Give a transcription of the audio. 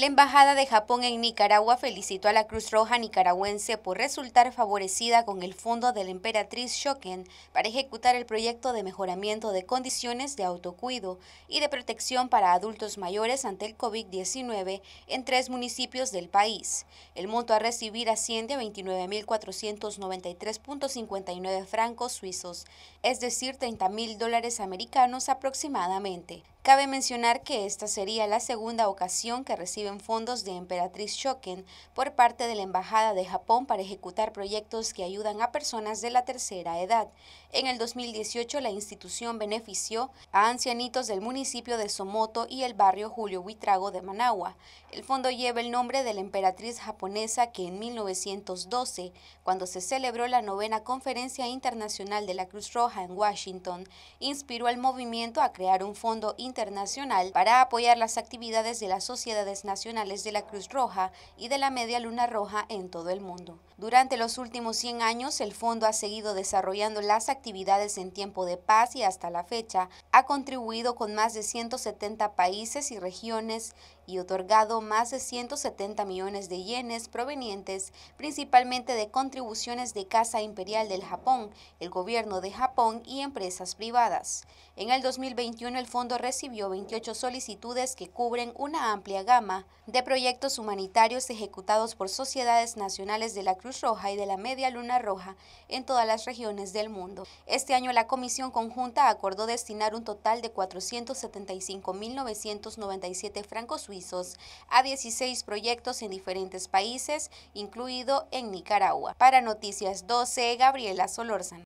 La Embajada de Japón en Nicaragua felicitó a la Cruz Roja nicaragüense por resultar favorecida con el fondo de la emperatriz Shoken para ejecutar el proyecto de mejoramiento de condiciones de autocuido y de protección para adultos mayores ante el COVID-19 en tres municipios del país. El monto a recibir asciende a 29.493.59 francos suizos, es decir, 30.000 dólares americanos aproximadamente. Cabe mencionar que esta sería la segunda ocasión que reciben fondos de Emperatriz Shoken por parte de la Embajada de Japón para ejecutar proyectos que ayudan a personas de la tercera edad. En el 2018 la institución benefició a ancianitos del municipio de Somoto y el barrio Julio Huitrago de Managua. El fondo lleva el nombre de la emperatriz japonesa que en 1912, cuando se celebró la novena Conferencia Internacional de la Cruz Roja en Washington, inspiró al movimiento a crear un fondo internacional internacional para apoyar las actividades de las sociedades nacionales de la Cruz Roja y de la Media Luna Roja en todo el mundo. Durante los últimos 100 años, el fondo ha seguido desarrollando las actividades en tiempo de paz y hasta la fecha ha contribuido con más de 170 países y regiones y otorgado más de 170 millones de yenes provenientes principalmente de contribuciones de Casa Imperial del Japón, el gobierno de Japón y empresas privadas. En el 2021 el fondo recibió recibió 28 solicitudes que cubren una amplia gama de proyectos humanitarios ejecutados por sociedades nacionales de la Cruz Roja y de la Media Luna Roja en todas las regiones del mundo. Este año la Comisión Conjunta acordó destinar un total de 475.997 francos suizos a 16 proyectos en diferentes países, incluido en Nicaragua. Para Noticias 12, Gabriela Solorzan.